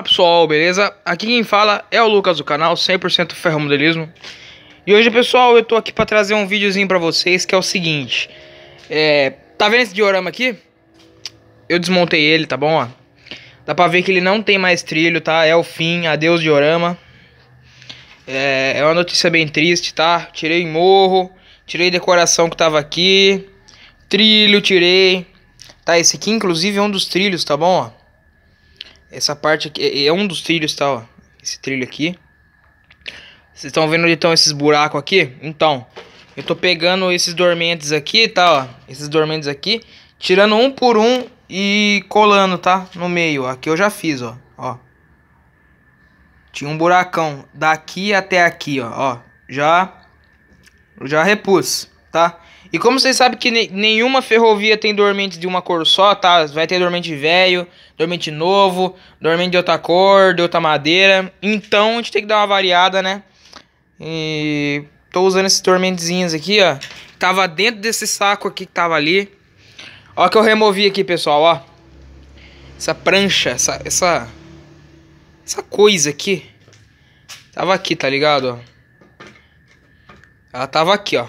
Fala pessoal, beleza? Aqui quem fala é o Lucas do canal 100% Ferromodelismo. E hoje, pessoal, eu tô aqui para trazer um videozinho para vocês que é o seguinte. É, tá vendo esse diorama aqui? Eu desmontei ele, tá bom? Ó? Dá pra ver que ele não tem mais trilho, tá? É o fim, adeus diorama. É, é uma notícia bem triste, tá? Tirei morro, tirei decoração que tava aqui, trilho tirei. Tá, esse aqui inclusive é um dos trilhos, tá bom? Ó? Essa parte aqui é um dos trilhos, tá? Ó. Esse trilho aqui. Vocês estão vendo onde estão esses buracos aqui? Então, eu tô pegando esses dormentes aqui, tá? Ó, esses dormentes aqui, tirando um por um e colando, tá? No meio. Aqui eu já fiz, ó. Ó. Tinha um buracão daqui até aqui, ó. ó já, já repus, tá? E como vocês sabem que nenhuma ferrovia tem dormente de uma cor só, tá? Vai ter dormente velho, dormente novo, dormente de outra cor, de outra madeira. Então a gente tem que dar uma variada, né? E tô usando esses dormentezinhos aqui, ó. Tava dentro desse saco aqui que tava ali. Ó que eu removi aqui, pessoal, ó. Essa prancha, essa essa essa coisa aqui. Tava aqui, tá ligado, ó? Ela tava aqui, ó.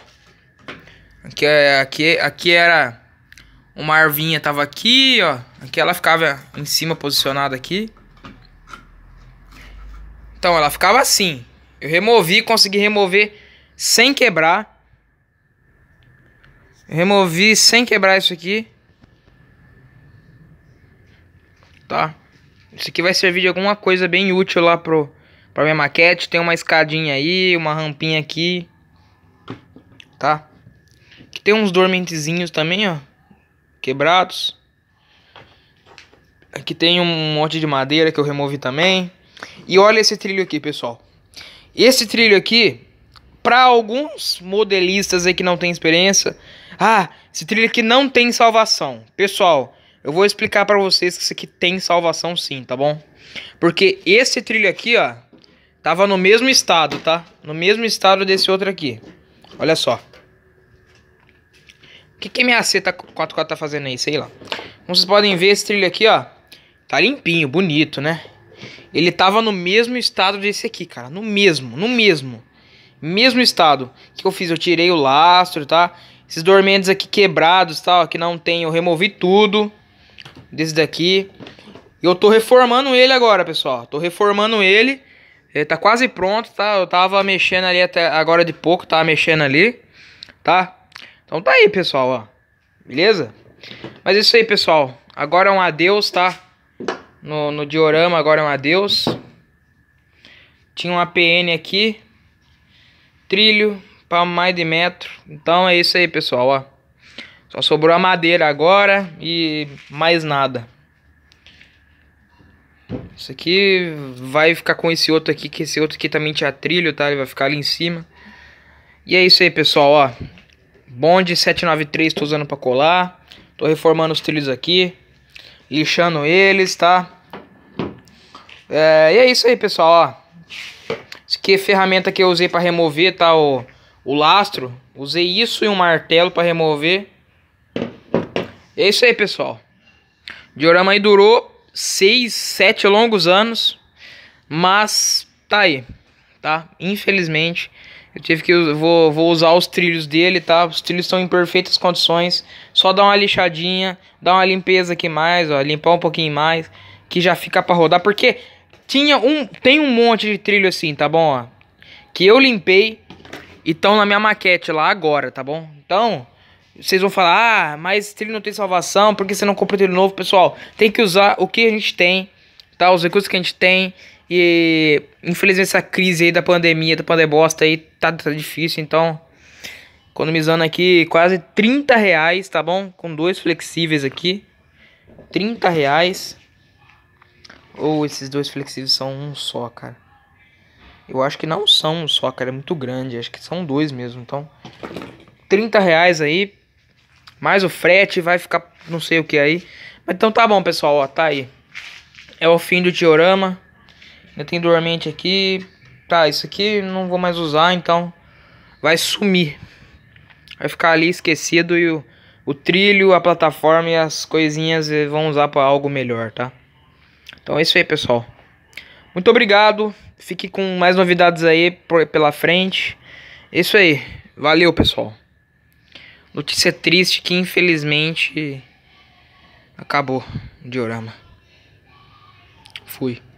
Aqui, é, aqui, aqui era uma arvinha tava aqui, ó. Aqui ela ficava em cima posicionada aqui. Então ela ficava assim. Eu removi, consegui remover sem quebrar. removi sem quebrar isso aqui. Tá. Isso aqui vai servir de alguma coisa bem útil lá pro pra minha maquete. Tem uma escadinha aí, uma rampinha aqui. Tá? Que tem uns dormentezinhos também, ó. Quebrados. Aqui tem um monte de madeira que eu removi também. E olha esse trilho aqui, pessoal. Esse trilho aqui, para alguns modelistas aí que não tem experiência, ah, esse trilho aqui não tem salvação. Pessoal, eu vou explicar para vocês que isso aqui tem salvação sim, tá bom? Porque esse trilho aqui, ó, tava no mesmo estado, tá? No mesmo estado desse outro aqui. Olha só que que minha tá, 4 4 tá fazendo aí, sei lá. Como vocês podem ver, esse trilho aqui, ó. Tá limpinho, bonito, né? Ele tava no mesmo estado desse aqui, cara. No mesmo, no mesmo. Mesmo estado. O que eu fiz? Eu tirei o lastro, tá? Esses dormentes aqui quebrados, tal, tá? que não tem, eu removi tudo. Desse daqui. E eu tô reformando ele agora, pessoal. Tô reformando ele. Ele tá quase pronto, tá? Eu tava mexendo ali até agora de pouco, tava mexendo ali, tá? Então tá aí, pessoal, ó. Beleza? Mas é isso aí, pessoal. Agora é um adeus, tá? No, no diorama, agora é um adeus. Tinha uma PN aqui. Trilho para mais de metro. Então é isso aí, pessoal, ó. Só sobrou a madeira agora e mais nada. Isso aqui vai ficar com esse outro aqui, que esse outro aqui também tinha trilho, tá? Ele vai ficar ali em cima. E é isso aí, pessoal, ó. Bond 793 tô usando pra colar. Tô reformando os trilhos aqui. Lixando eles, tá? É, e é isso aí, pessoal, ó. Esse aqui é ferramenta que eu usei pra remover, tá? O, o lastro. Usei isso e um martelo pra remover. é isso aí, pessoal. O diorama aí durou 6, 7 longos anos. Mas tá aí tá? Infelizmente, eu tive que vou, vou usar os trilhos dele, tá? Os trilhos estão em perfeitas condições. Só dar uma lixadinha, dar uma limpeza aqui mais, ó, limpar um pouquinho mais, que já fica para rodar, porque tinha um tem um monte de trilho assim, tá bom, ó? Que eu limpei e estão na minha maquete lá agora, tá bom? Então, vocês vão falar: "Ah, mas trilho não tem salvação, porque você não comprou trilho novo, pessoal?". Tem que usar o que a gente tem, tá? Os recursos que a gente tem e infelizmente essa crise aí da pandemia, da pandebosta aí, tá, tá difícil, então. Economizando aqui quase 30 reais, tá bom? Com dois flexíveis aqui. 30 reais. Ou oh, esses dois flexíveis são um só, cara. Eu acho que não são um só, cara. É muito grande. Acho que são dois mesmo. Então, 30 reais aí. Mais o frete vai ficar não sei o que aí. Mas então tá bom, pessoal. Ó, tá aí. É o fim do diorama. Eu tenho dormente aqui. Tá, isso aqui não vou mais usar, então vai sumir. Vai ficar ali esquecido e o, o trilho, a plataforma e as coisinhas eh, vão usar para algo melhor, tá? Então é isso aí, pessoal. Muito obrigado. Fique com mais novidades aí pela frente. É isso aí. Valeu, pessoal. Notícia triste que infelizmente acabou o diorama. Fui.